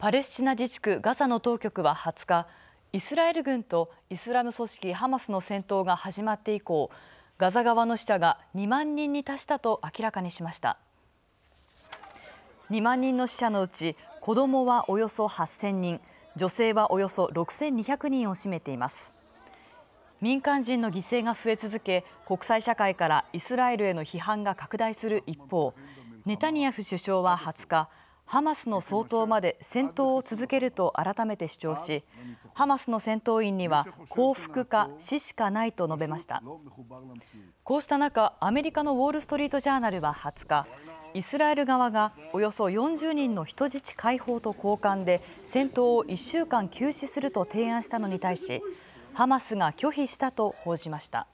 パレスチナ自治区ガザの当局は20日イスラエル軍とイスラム組織ハマスの戦闘が始まって以降ガザ側の死者が2万人に達したと明らかにしました2万人の死者のうち子どもはおよそ8000人女性はおよそ6200人を占めています民間人の犠牲が増え続け国際社会からイスラエルへの批判が拡大する一方ネタニヤフ首相は20日ハマスの掃討まで戦闘を続けると改めて主張し、ハマスの戦闘員には降伏か死しかないと述べました。こうした中、アメリカのウォール・ストリート・ジャーナルは20日、イスラエル側がおよそ40人の人質解放と交換で戦闘を1週間休止すると提案したのに対し、ハマスが拒否したと報じました。